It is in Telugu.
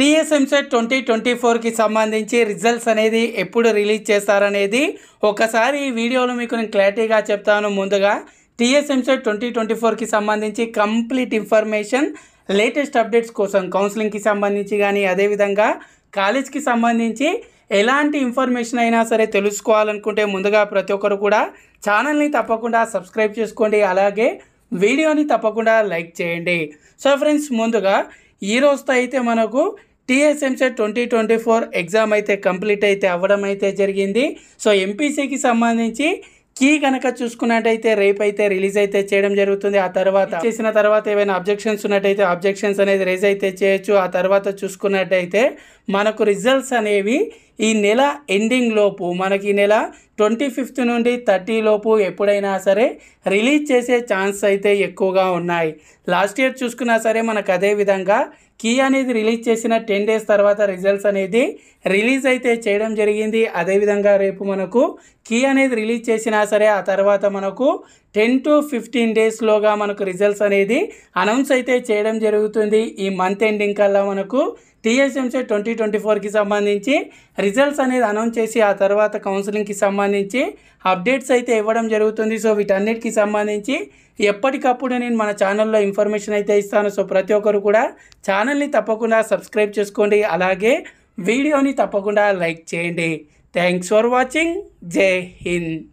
టీఎస్ఎంసెట్ ట్వంటీ ట్వంటీ ఫోర్కి సంబంధించి రిజల్ట్స్ అనేది ఎప్పుడు రిలీజ్ చేస్తారనేది ఒకసారి ఈ వీడియోలో మీకు నేను క్లారిటీగా చెప్తాను ముందుగా టీఎస్ఎంసెట్ ట్వంటీ ట్వంటీ ఫోర్కి సంబంధించి కంప్లీట్ ఇన్ఫర్మేషన్ లేటెస్ట్ అప్డేట్స్ కోసం కౌన్సిలింగ్కి సంబంధించి కానీ అదేవిధంగా కాలేజ్కి సంబంధించి ఎలాంటి ఇన్ఫర్మేషన్ అయినా సరే తెలుసుకోవాలనుకుంటే ముందుగా ప్రతి ఒక్కరు కూడా ఛానల్ని తప్పకుండా సబ్స్క్రైబ్ చేసుకోండి అలాగే వీడియోని తప్పకుండా లైక్ చేయండి సో ఫ్రెండ్స్ ముందుగా ఈ రోజుతో అయితే మనకు TSMC twenty twenty four exam అయితే కంప్లీట్ అయితే అవ్వడం అయితే జరిగింది సో ఎంపీసీకి సంబంధించి కీ కనుక చూసుకున్నట్టయితే రేపు అయితే రిలీజ్ అయితే చేయడం జరుగుతుంది ఆ తర్వాత చేసిన తర్వాత ఏమైనా అబ్జెక్షన్స్ ఉన్నట్టయితే అబ్జెక్షన్స్ అనేది రేజ్ అయితే చేయొచ్చు ఆ తర్వాత చూసుకున్నట్టయితే మనకు రిజల్ట్స్ అనేవి ఈ నెల ఎండింగ్ లోపు మనకి నెల ట్వంటీ ఫిఫ్త్ నుండి థర్టీ లోపు ఎప్పుడైనా సరే రిలీజ్ చేసే ఛాన్స్ అయితే ఎక్కువగా ఉన్నాయి లాస్ట్ ఇయర్ చూసుకున్నా సరే మనకు అదే విధంగా కీ అనేది రిలీజ్ చేసిన టెన్ డేస్ తర్వాత రిజల్ట్స్ అనేది రిలీజ్ అయితే చేయడం జరిగింది అదేవిధంగా రేపు మనకు కీ అనేది రిలీజ్ చేసినా సరే ఆ తర్వాత మనకు టెన్ టు ఫిఫ్టీన్ డేస్లోగా మనకు రిజల్ట్స్ అనేది అనౌన్స్ అయితే చేయడం జరుగుతుంది ఈ మంత్ ఎండింగ్ కల్లా మనకు టీఎస్ఎంసీ ట్వంటీ ట్వంటీ ఫోర్కి సంబంధించి రిజల్ట్స్ అనేది అనౌన్స్ చేసి ఆ తర్వాత కౌన్సిలింగ్కి సంబంధించి అప్డేట్స్ అయితే ఇవ్వడం జరుగుతుంది సో వీటన్నిటికి సంబంధించి ఎప్పటికప్పుడు నేను మన ఛానల్లో ఇన్ఫర్మేషన్ అయితే ఇస్తాను సో ప్రతి ఒక్కరు కూడా ఛానల్ని తప్పకుండా సబ్స్క్రైబ్ చేసుకోండి అలాగే వీడియోని తప్పకుండా లైక్ చేయండి థ్యాంక్స్ ఫర్ వాచింగ్ జై హింద్